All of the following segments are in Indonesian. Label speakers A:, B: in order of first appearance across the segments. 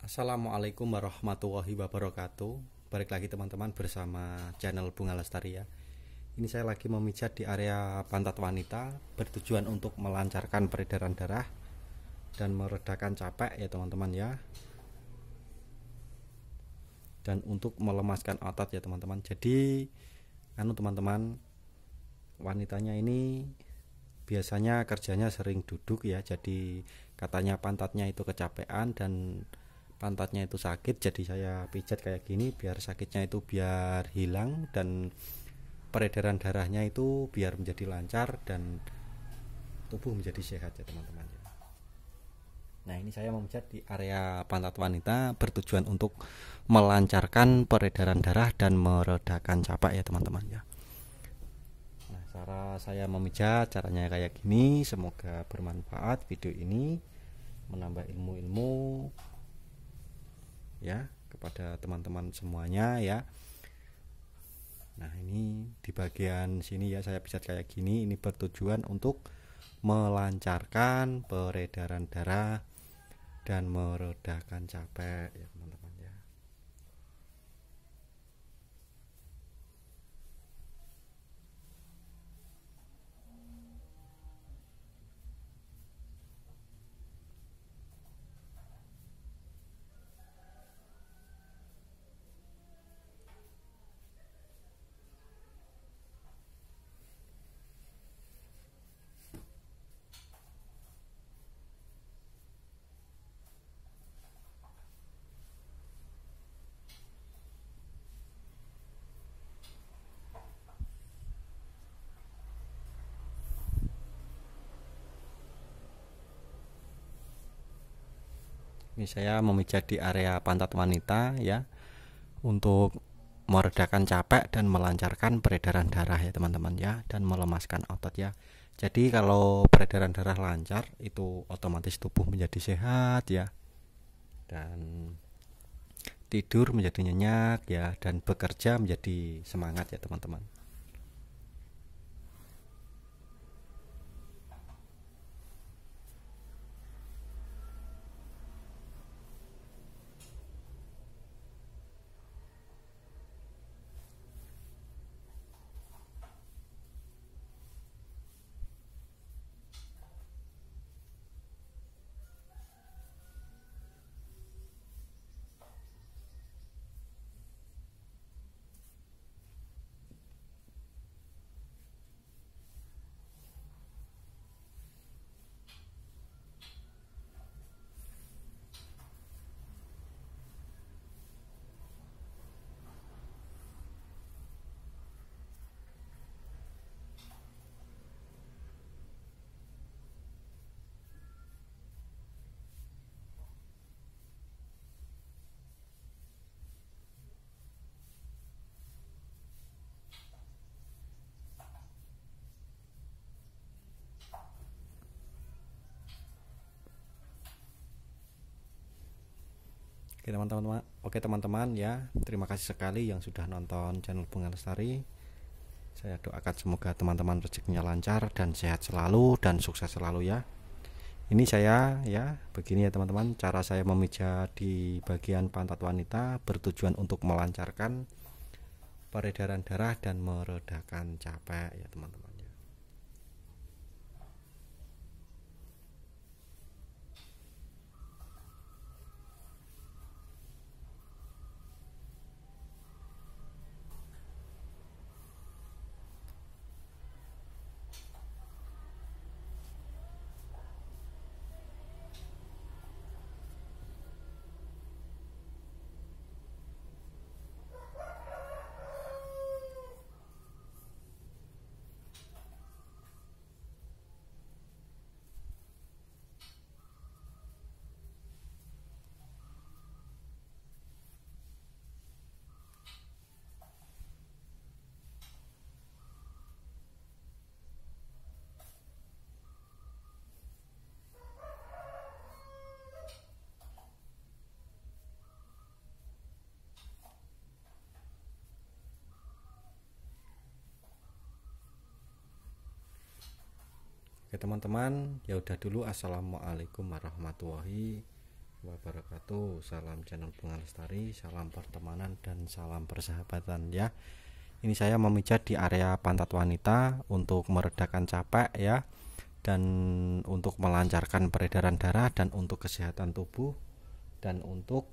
A: Assalamualaikum warahmatullahi wabarakatuh Balik lagi teman-teman bersama channel Bunga Lestari ya Ini saya lagi memijat di area pantat wanita Bertujuan untuk melancarkan peredaran darah Dan meredakan capek ya teman-teman ya Dan untuk melemaskan otot ya teman-teman Jadi anu teman-teman Wanitanya ini biasanya kerjanya sering duduk ya jadi katanya pantatnya itu kecapean dan pantatnya itu sakit jadi saya pijat kayak gini biar sakitnya itu biar hilang dan peredaran darahnya itu biar menjadi lancar dan tubuh menjadi sehat ya teman-teman Nah ini saya memijat di area pantat wanita bertujuan untuk melancarkan peredaran darah dan meredakan capek ya teman-teman ya Nah cara saya memijat caranya kayak gini semoga bermanfaat video ini menambah ilmu-ilmu ya kepada teman-teman semuanya ya nah ini di bagian sini ya saya pijat kayak gini ini bertujuan untuk melancarkan peredaran darah dan meredakan capek ya teman-teman ini saya memijat di area pantat wanita ya untuk meredakan capek dan melancarkan peredaran darah ya teman-teman ya dan melemaskan otot ya jadi kalau peredaran darah lancar itu otomatis tubuh menjadi sehat ya dan tidur menjadi nyenyak ya dan bekerja menjadi semangat ya teman-teman Oke teman-teman, oke teman-teman ya, terima kasih sekali yang sudah nonton channel Bunga Lestari. Saya doakan semoga teman-teman rezekinya lancar dan sehat selalu dan sukses selalu ya. Ini saya ya, begini ya teman-teman, cara saya memijat di bagian pantat wanita bertujuan untuk melancarkan peredaran darah dan meredakan capek ya teman-teman. Oke teman-teman, ya udah dulu assalamualaikum warahmatullahi wabarakatuh. Salam channel Bunga Lestari, salam pertemanan dan salam persahabatan ya. Ini saya memijat di area pantat wanita untuk meredakan capek ya dan untuk melancarkan peredaran darah dan untuk kesehatan tubuh dan untuk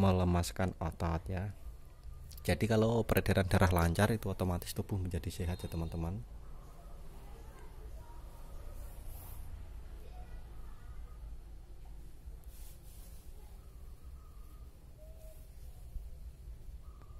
A: melemaskan otot ya. Jadi kalau peredaran darah lancar itu otomatis tubuh menjadi sehat ya teman-teman.